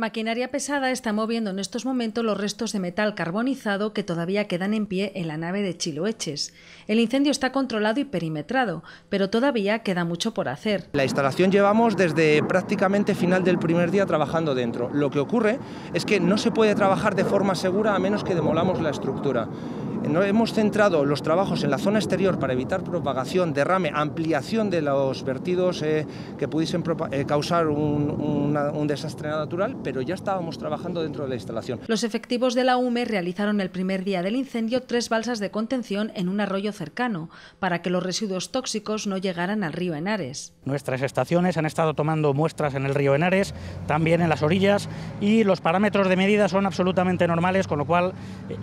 Maquinaria pesada está moviendo en estos momentos los restos de metal carbonizado que todavía quedan en pie en la nave de Chiloeches. El incendio está controlado y perimetrado, pero todavía queda mucho por hacer. La instalación llevamos desde prácticamente final del primer día trabajando dentro. Lo que ocurre es que no se puede trabajar de forma segura a menos que demolamos la estructura no, hemos centrado los trabajos en la zona exterior para evitar propagación, derrame, ampliación de los vertidos eh, que pudiesen eh, causar un, desastre natural, pero ya estábamos trabajando dentro de la instalación. Los efectivos de la UME realizaron el primer día del incendio tres balsas de contención en un arroyo cercano para que los residuos tóxicos no llegaran al río Henares. Nuestras estaciones han estado tomando muestras en el río Henares, también en las orillas y los parámetros de medida son absolutamente normales, con lo cual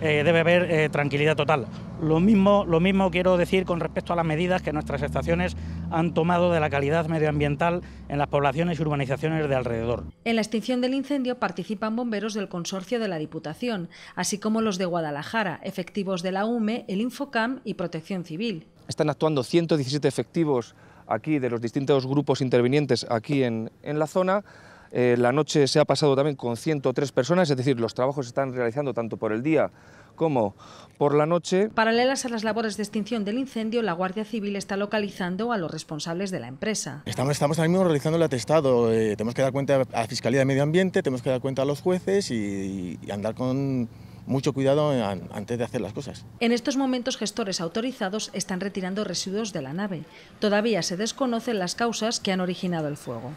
eh, debe haber tranquilidad total. Lo mismo, lo mismo quiero decir con respecto a las medidas que nuestras estaciones han tomado de la calidad medioambiental en las poblaciones y urbanizaciones de alrededor. En la extinción del incendio participan bomberos del consorcio de la Diputación, así como los de Guadalajara, efectivos de la UME, el Infocam y Protección Civil. Están actuando 117 efectivos aquí de los distintos grupos intervinientes aquí en la zona eh, la noche se ha pasado también con 103 personas, es decir, los trabajos se están realizando tanto por el día como por la noche. Paralelas a las labores de extinción del incendio, la Guardia Civil está localizando a los responsables de la empresa. Estamos, ahora mismo realizando el atestado. Eh, tenemos que dar cuenta a Fiscalía de Medio Ambiente, tenemos que dar cuenta a los jueces y andar con mucho cuidado antes de hacer las cosas. En estos momentos, gestores autorizados están retirando residuos de la nave. Todavía se desconocen las causas que han originado el fuego.